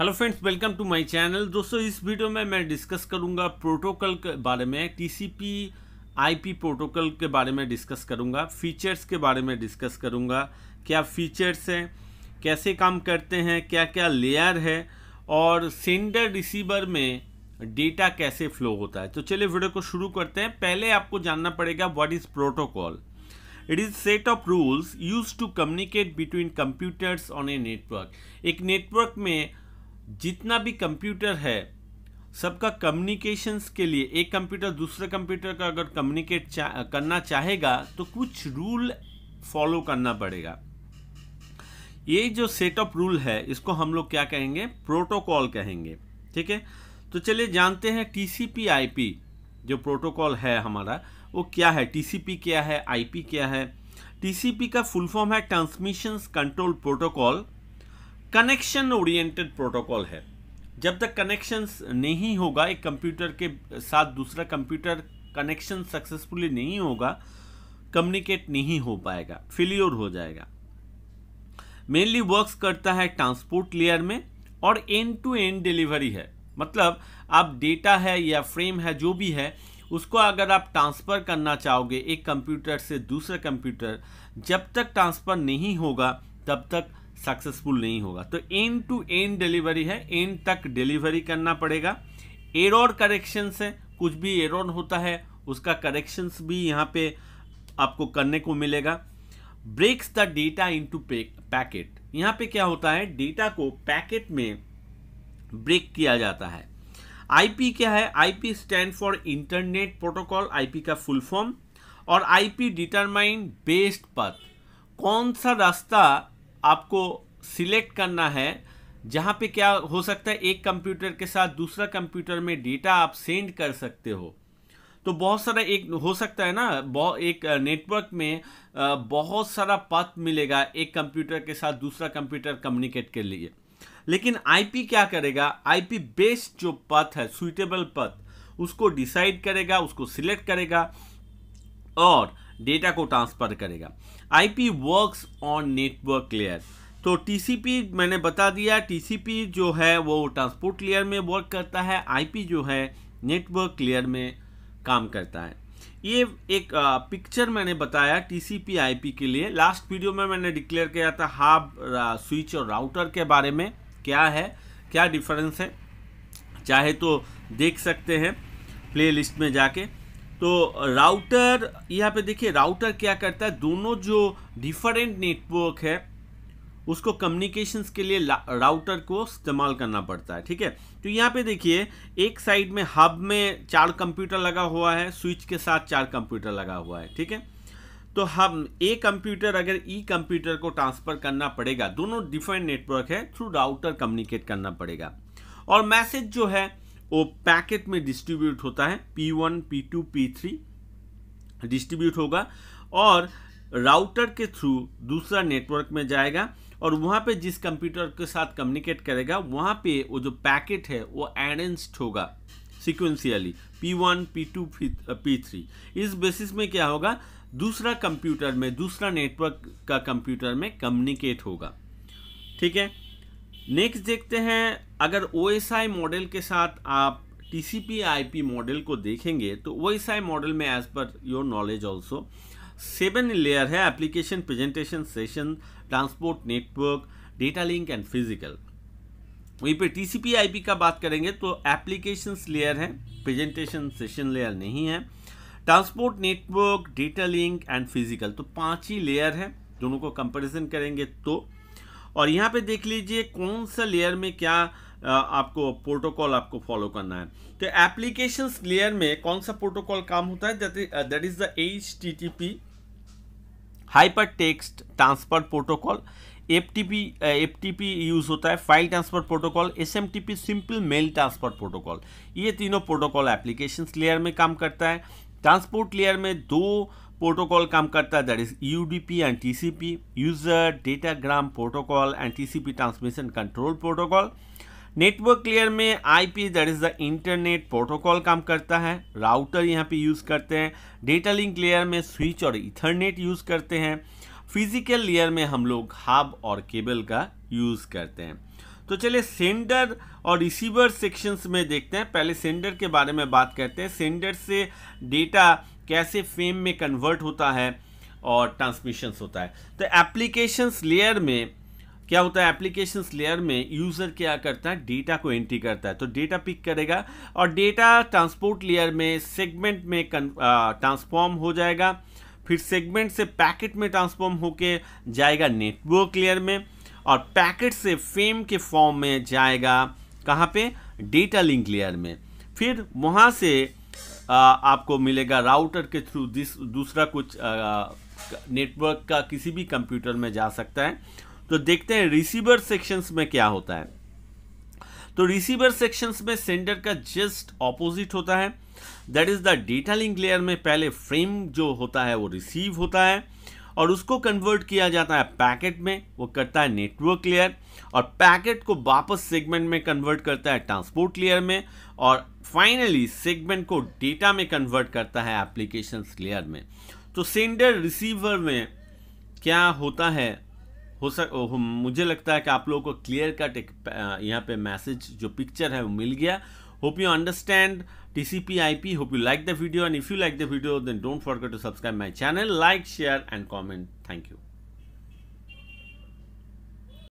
hello friends welcome to my channel दोस्तों इस video में मैं डिस्कस करूंगा प्रोटोकॉल के बारे में टीसीपी आईपी प्रोटोकॉल के बारे में डिस्कस करूंगा फीचर्स के बारे में डिस्कस करूंगा क्या फीचर्स हैं कैसे काम करते हैं क्या क्या लेयर है और सेंडर रिसीवर में डेटा कैसे फ्लो होता है तो चलिए वीडियो को शुरू करते हैं पहले आपको जानना पड़ेगा what is protocol it is set of rules use to communicate between computers on a network एक नेटवर्क में जितना भी कंप्यूटर है सबका कम्युनिकेशंस के लिए एक कंप्यूटर दूसरे कंप्यूटर का अगर कम्युनिकेट चा, करना चाहेगा तो कुछ रूल फॉलो करना पड़ेगा ये जो सेट ऑफ रूल है इसको हम लोग क्या कहेंगे प्रोटोकॉल कहेंगे ठीक है तो चलिए जानते हैं टी जो प्रोटोकॉल है हमारा वो क्या है टी क्या है आई क्या है टी का फुल फॉर्म है transmission control protocol connection oriented protocol है जब तक कनेक्शंस नहीं होगा एक कंप्यूटर के साथ दूसरा कंप्यूटर कनेक्शन सक्सेसफुली नहीं होगा कम्युनिकेट नहीं हो पाएगा फिल्योर हो जाएगा मेनली वर्क्स करता है ट्रांसपोर्ट लेयर में और एंड टू एंड डिलीवरी है मतलब आप डेटा है या फ्रेम है जो भी है उसको अगर आप ट्रांसफ़र करना चाहोगे एक कंप्यूटर से दूसरे कंप्यूटर जब तक ट्रांसफ़र नहीं होगा तब तक सक्सेसफुल नहीं होगा तो एन टू एंड डिलीवरी है एंड तक डिलीवरी करना पड़ेगा एरर करेक्शन है कुछ भी एरर होता है उसका करेक्शंस भी यहाँ पे आपको करने को मिलेगा breaks the data into packet यहाँ पे क्या होता है डेटा को पैकेट में ब्रेक किया जाता है आईपी क्या है IP stand for internet protocol IP का फुल फॉर्म और आईपी डिटरमाइन बेस्ड पथ कौन सा रास्ता आपको सिलेक्ट करना है जहाँ पे क्या हो सकता है एक कंप्यूटर के साथ दूसरा कंप्यूटर में डेटा आप सेंड कर सकते हो तो बहुत सारा एक हो सकता है ना बहुत एक नेटवर्क में बहुत सारा पथ मिलेगा एक कंप्यूटर के साथ दूसरा कंप्यूटर कम्युनिकेट के लिए लेकिन आईपी क्या करेगा आईपी बेस्ड जो पथ है सुइटेबल पथ उसको डिसाइड करेगा उसको सिलेक्ट करेगा और डेटा को ट्रांसफ़र करेगा IP works on network layer तो टीसीपी मैंने बता दिया टीसीपी जो है वो ट्रांसपोर्ट लेयर में वर्क करता है आईपी जो है नेटवर्क लेयर में काम करता है ये एक पिक्चर मैंने बताया टीसीपी आईपी के लिए लास्ट वीडियो में मैंने डिक्लेयर किया था हाब स्विच और राउटर के बारे में क्या है क्या डिफरेंस है चाहे तो देख सकते हैं प्ले लिस्ट में जाके तो राउटर यहाँ पे देखिए राउटर क्या करता है दोनों जो डिफरेंट नेटवर्क है उसको कम्युनिकेशंस के लिए राउटर को इस्तेमाल करना पड़ता है ठीक है तो यहाँ पे देखिए एक साइड में हब में चार कंप्यूटर लगा हुआ है स्विच के साथ चार कंप्यूटर लगा हुआ है ठीक है तो हम ए कंप्यूटर अगर ई e कंप्यूटर को ट्रांसफ़र करना पड़ेगा दोनों डिफरेंट नेटवर्क है थ्रू राउटर कम्युनिकेट करना पड़ेगा और मैसेज जो है वो पैकेट में डिस्ट्रीब्यूट होता है P one P two P three distribute होगा और राउटर के थ्रू दूसरा नेटवर्क में जाएगा और वहाँ पे जिस कंप्यूटर के साथ कम्युनिकेट करेगा वहाँ पे वो जो पैकेट है वो एडेंस्ड होगा sequentially P one P two P three इस बेसिस में क्या होगा दूसरा कंप्यूटर में दूसरा नेटवर्क का कंप्यूटर में कम्युनिकेट होगा ठीक है नेक्स्ट देखते हैं अगर ओ मॉडल के साथ आप T C P I P model को देखेंगे तो ओ एस आई मॉडल में as per your knowledge also seven layer है application presentation session transport network data link and physical वहीं पे T C P I P का बात करेंगे तो एप्लीकेशन लेयर है प्रेजेंटेशन सेशन लेयर नहीं है transport network data link and physical तो पांच ही लेयर है दोनों को कंपेरिजन करेंगे तो और यहाँ पे देख लीजिए कौन सा लेयर में क्या आपको प्रोटोकॉल आपको फॉलो करना है तो एप्लीकेशन लेयर में कौन सा प्रोटोकॉल काम होता है that is the H T T P hyper text transfer protocol F T P F T P use होता है file transfer protocol S M T P simple mail transfer protocol ये तीनों प्रोटोकॉल एप्लीकेशन लेयर में काम करता है transport layer में दो प्रोटोकॉल काम करता है that is U D P and T C P user datagram protocol and T C P transmission control protocol network layer में I P that is the internet protocol काम करता है router यहाँ पे यूज़ करते हैं डेटा लिंक लेयर में switch और इथरनेट यूज़ करते हैं फिजिकल लेयर में हम लोग हब और केबल का यूज़ करते हैं तो चलिए सेंडर और रिसीवर सेक्शंस में देखते हैं पहले सेंडर के बारे में बात करते हैं सेंडर से डेटा कैसे फेम में कन्वर्ट होता है और ट्रांसमिशंस होता है तो एप्लीकेशंस लेयर में क्या होता है एप्लीकेशंस लेयर में यूज़र क्या करता है डेटा को एंट्री करता है तो डेटा पिक करेगा और डेटा ट्रांसपोर्ट लेयर में सेगमेंट में ट्रांसफॉर्म हो जाएगा फिर सेगमेंट से पैकेट में ट्रांसफॉर्म होके जाएगा नेटवर्क लेयर में और पैकेट से फेम के फॉर्म में जाएगा कहाँ पे डेटा लिंक लेयर में फिर वहाँ से आपको मिलेगा राउटर के थ्रू दूसरा कुछ नेटवर्क का किसी भी कंप्यूटर में जा सकता है तो देखते हैं रिसीवर सेक्शंस में क्या होता है तो रिसीवर सेक्शंस में सेंडर का जस्ट ऑपोजिट होता है that is the data link layer में पहले फ्रेम जो होता है वो रिसीव होता है और उसको कन्वर्ट किया जाता है पैकेट में वो करता है नेटवर्क लेयर और पैकेट को वापस सेगमेंट में कन्वर्ट करता है ट्रांसपोर्ट लेयर में और फाइनली सेगमेंट को डेटा में कन्वर्ट करता है एप्लीकेशन लेयर में तो सेंडर रिसीवर में क्या होता है हो सक मुझे लगता है कि आप लोगों को क्लियर कट एक यहाँ पे मैसेज जो पिक्चर है वो मिल गया hope you understand T C P I P hope you like the video and if you like the video then don't forget to subscribe my channel like share and comment thank you